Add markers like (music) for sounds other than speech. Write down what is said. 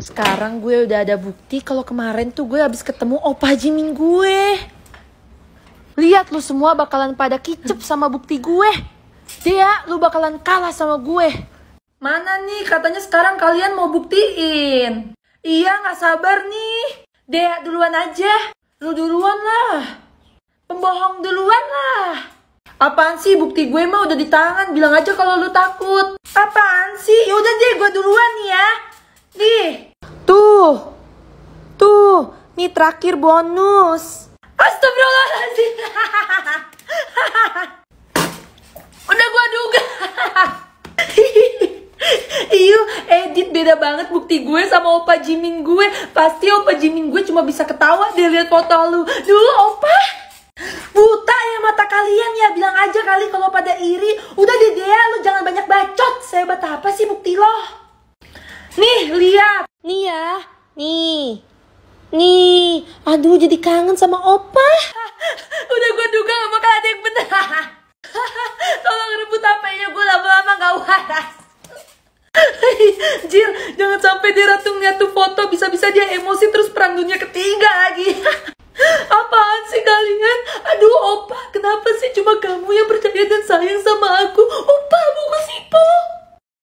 Sekarang gue udah ada bukti kalau kemarin tuh gue habis ketemu opa Jimin gue. Lihat lu semua bakalan pada kicep sama bukti gue. Dia, lu bakalan kalah sama gue. Mana nih katanya sekarang kalian mau buktiin? Iya nggak sabar nih. dia duluan aja. Lu duluan lah. Pembohong duluan lah. Apaan sih bukti gue mah udah di tangan. Bilang aja kalau lu takut. Apaan sih? Ya udah deh gue duluan ya. Nih. Tuh. Tuh. Nih terakhir bonus. Astagfirullahaladzim. Udah gua duga. Iyo, edit beda banget bukti gue sama Opa Jimin gue. Pasti Opa Jimin gue cuma bisa ketawa dia lihat foto lu. Dulu Opa buta ya mata kalian ya bilang aja kali kalau pada iri. Udah deh, lu jangan banyak bacot. Saya bata apa sih bukti loh Nih, eh, lihat. Nih ya. Nih. Nih, aduh jadi kangen sama opa. (laughs) Udah gue duga gak bakal ada yang bener. (laughs) Tolong rebut HP-nya gue lama-lama gak waras. (laughs) Jir, jangan sampai dia ratung ngeliat tuh foto bisa-bisa dia